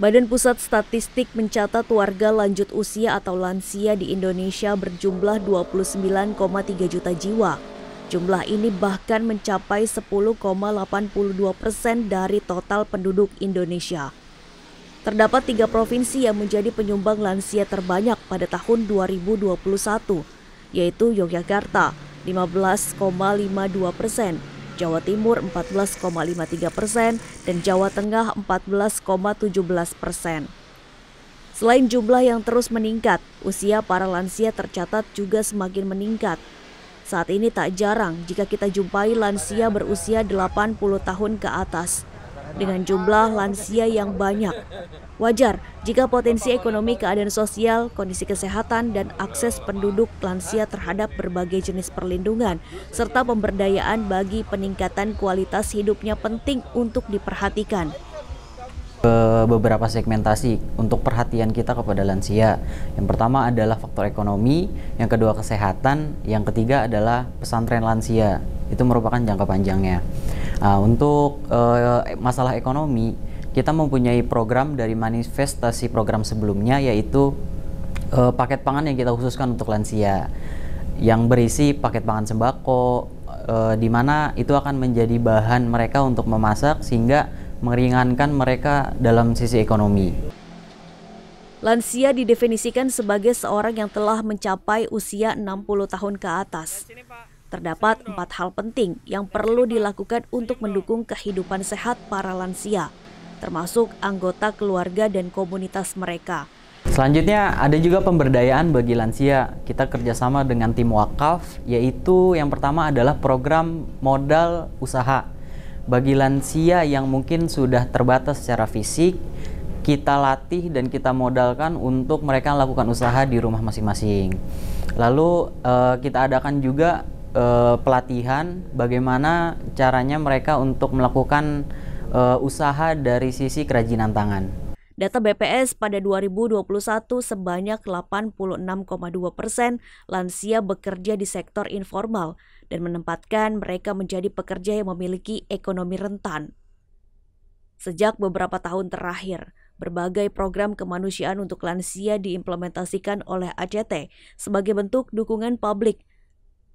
Badan Pusat Statistik mencatat warga lanjut usia atau lansia di Indonesia berjumlah 29,3 juta jiwa. Jumlah ini bahkan mencapai 10,82 persen dari total penduduk Indonesia. Terdapat tiga provinsi yang menjadi penyumbang lansia terbanyak pada tahun 2021, yaitu Yogyakarta 15,52 persen, Jawa Timur 14,53 persen, dan Jawa Tengah 14,17 persen. Selain jumlah yang terus meningkat, usia para lansia tercatat juga semakin meningkat. Saat ini tak jarang jika kita jumpai lansia berusia 80 tahun ke atas – dengan jumlah lansia yang banyak. Wajar jika potensi ekonomi, keadaan sosial, kondisi kesehatan, dan akses penduduk lansia terhadap berbagai jenis perlindungan, serta pemberdayaan bagi peningkatan kualitas hidupnya penting untuk diperhatikan beberapa segmentasi untuk perhatian kita kepada lansia. Yang pertama adalah faktor ekonomi, yang kedua kesehatan, yang ketiga adalah pesantren lansia. Itu merupakan jangka panjangnya. Nah, untuk uh, masalah ekonomi, kita mempunyai program dari manifestasi program sebelumnya yaitu uh, paket pangan yang kita khususkan untuk lansia yang berisi paket pangan sembako uh, di mana itu akan menjadi bahan mereka untuk memasak sehingga meringankan mereka dalam sisi ekonomi. Lansia didefinisikan sebagai seorang yang telah mencapai usia 60 tahun ke atas. Terdapat empat hal penting yang perlu dilakukan untuk mendukung kehidupan sehat para lansia, termasuk anggota keluarga dan komunitas mereka. Selanjutnya ada juga pemberdayaan bagi lansia. Kita kerjasama dengan tim wakaf, yaitu yang pertama adalah program modal usaha. Bagi lansia yang mungkin sudah terbatas secara fisik, kita latih dan kita modalkan untuk mereka lakukan usaha di rumah masing-masing. Lalu eh, kita adakan juga uh, pelatihan bagaimana caranya mereka untuk melakukan uh, usaha dari sisi kerajinan tangan. Data BPS pada 2021 sebanyak 86,2 persen lansia bekerja di sektor informal dan menempatkan mereka menjadi pekerja yang memiliki ekonomi rentan. Sejak beberapa tahun terakhir, berbagai program kemanusiaan untuk lansia diimplementasikan oleh ACT sebagai bentuk dukungan publik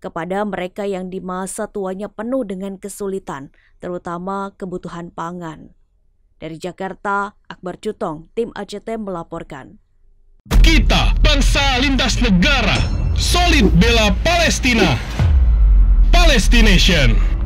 kepada mereka yang di masa tuanya penuh dengan kesulitan, terutama kebutuhan pangan. Dari Jakarta, Akbar Cutong, tim ACT melaporkan. Kita bangsa lintas negara, solid bela Palestina. Palestination.